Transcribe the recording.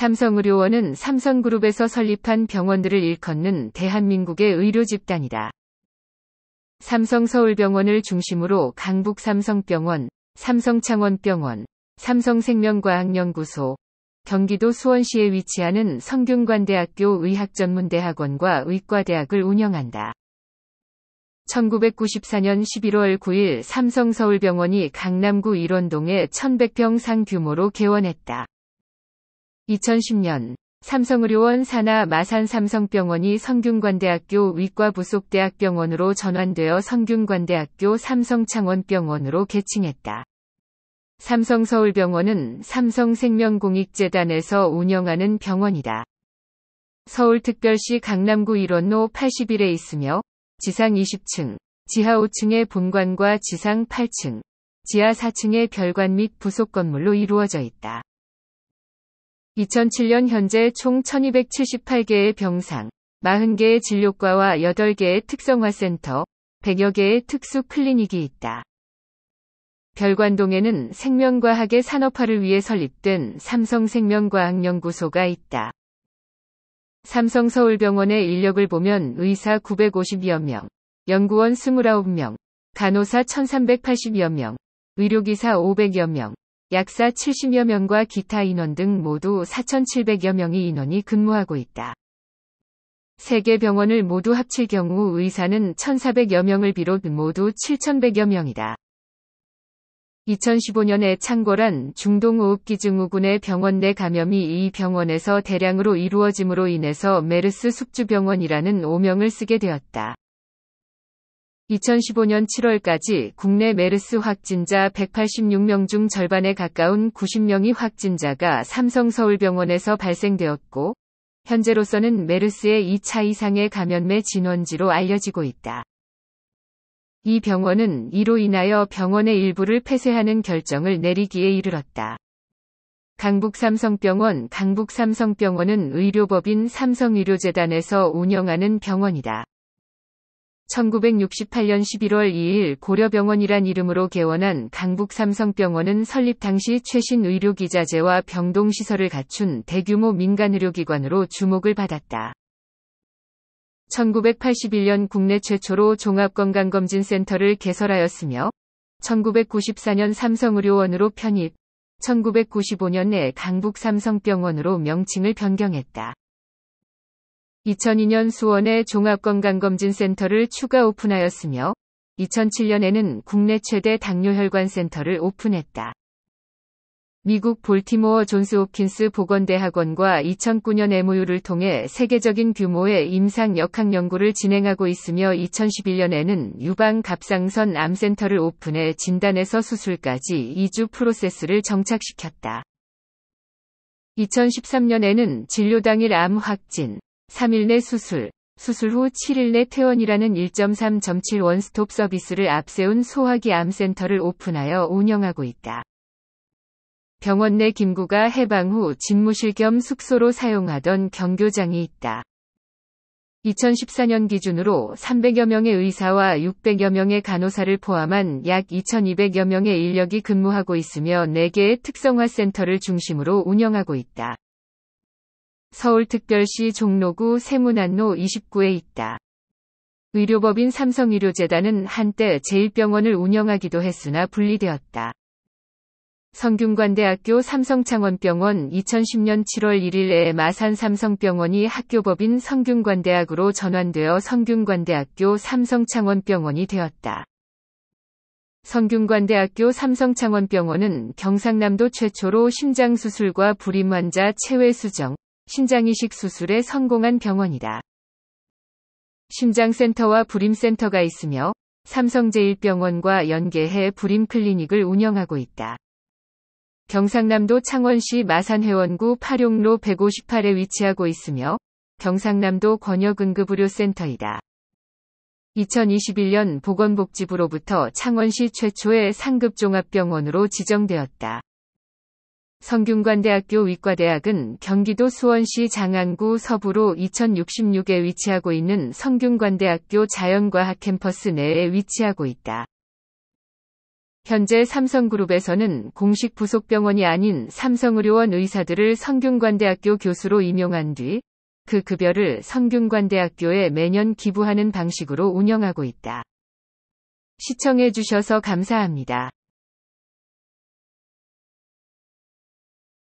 삼성의료원은 삼성그룹에서 설립한 병원들을 일컫는 대한민국의 의료집단이다. 삼성서울병원을 중심으로 강북삼성병원, 삼성창원병원, 삼성생명과학연구소, 경기도 수원시에 위치하는 성균관대학교 의학전문대학원과 의과대학을 운영한다. 1994년 11월 9일 삼성서울병원이 강남구 일원동에 1100병 상 규모로 개원했다. 2010년 삼성의료원 산하 마산 삼성병원이 성균관대학교 위과부속대학병원으로 전환되어 성균관대학교 삼성창원병원으로 개칭했다. 삼성서울병원은 삼성생명공익재단에서 운영하는 병원이다. 서울특별시 강남구 1원로 8 0일에 있으며 지상 20층, 지하 5층의 본관과 지상 8층, 지하 4층의 별관 및 부속 건물로 이루어져 있다. 2007년 현재 총 1278개의 병상, 40개의 진료과와 8개의 특성화센터, 100여 개의 특수 클리닉이 있다. 별관동에는 생명과학의 산업화를 위해 설립된 삼성생명과학연구소가 있다. 삼성서울병원의 인력을 보면 의사 950여 명, 연구원 29명, 간호사 1380여 명, 의료기사 500여 명, 약사 70여 명과 기타 인원 등 모두 4,700여 명의 인원이 근무하고 있다. 세개 병원을 모두 합칠 경우 의사는 1,400여 명을 비롯 모두 7,100여 명이다. 2015년에 창궐한 중동호흡기증후군의 병원 내 감염이 이 병원에서 대량으로 이루어짐으로 인해서 메르스 숙주병원이라는 오명을 쓰게 되었다. 2015년 7월까지 국내 메르스 확진자 186명 중 절반에 가까운 90명이 확진자가 삼성서울병원에서 발생되었고, 현재로서는 메르스의 2차 이상의 감염의 진원지로 알려지고 있다. 이 병원은 이로 인하여 병원의 일부를 폐쇄하는 결정을 내리기에 이르렀다. 강북삼성병원 강북삼성병원은 의료법인 삼성의료재단에서 운영하는 병원이다. 1968년 11월 2일 고려병원이란 이름으로 개원한 강북 삼성병원은 설립 당시 최신 의료기자재와 병동시설을 갖춘 대규모 민간의료기관으로 주목을 받았다. 1981년 국내 최초로 종합건강검진센터를 개설하였으며 1994년 삼성의료원으로 편입, 1995년에 강북 삼성병원으로 명칭을 변경했다. 2002년 수원의 종합건강검진센터를 추가 오픈하였으며 2007년에는 국내 최대 당뇨혈관센터를 오픈했다. 미국 볼티모어 존스홉킨스 보건대학원과 2009년 MOU를 통해 세계적인 규모의 임상 역학 연구를 진행하고 있으며 2011년에는 유방 갑상선 암센터를 오픈해 진단에서 수술까지 2주 프로세스를 정착시켰다. 2013년에는 진료 당일 암 확진, 3일 내 수술, 수술 후 7일 내 퇴원이라는 1.3.7 원스톱 서비스를 앞세운 소화기 암센터를 오픈하여 운영하고 있다. 병원 내 김구가 해방 후 집무실 겸 숙소로 사용하던 경교장이 있다. 2014년 기준으로 300여 명의 의사와 600여 명의 간호사를 포함한 약 2200여 명의 인력이 근무하고 있으며 4개의 특성화 센터를 중심으로 운영하고 있다. 서울특별시 종로구 세문안로 29에 있다. 의료법인 삼성의료재단은 한때 제1병원을 운영하기도 했으나 분리되었다. 성균관대학교 삼성창원병원 2010년 7월 1일에 마산 삼성병원이 학교법인 성균관대학으로 전환되어 성균관대학교 삼성창원병원이 되었다. 성균관대학교 삼성창원병원은 경상남도 최초로 심장수술과 불임 환자 체외 수정, 신장이식 수술에 성공한 병원이다. 심장센터와 불임센터가 있으며 삼성제일병원과 연계해 불임클리닉을 운영하고 있다. 경상남도 창원시 마산회원구 파룡로 158에 위치하고 있으며 경상남도 권역응급의료센터이다. 2021년 보건복지부로부터 창원시 최초의 상급종합병원으로 지정되었다. 성균관대학교 의과대학은 경기도 수원시 장안구 서부로 2066에 위치하고 있는 성균관대학교 자연과학 캠퍼스 내에 위치하고 있다. 현재 삼성그룹에서는 공식 부속병원이 아닌 삼성의료원 의사들을 성균관대학교 교수로 임용한 뒤 그 급여를 성균관대학교에 매년 기부하는 방식으로 운영하고 있다. 시청해주셔서 감사합니다.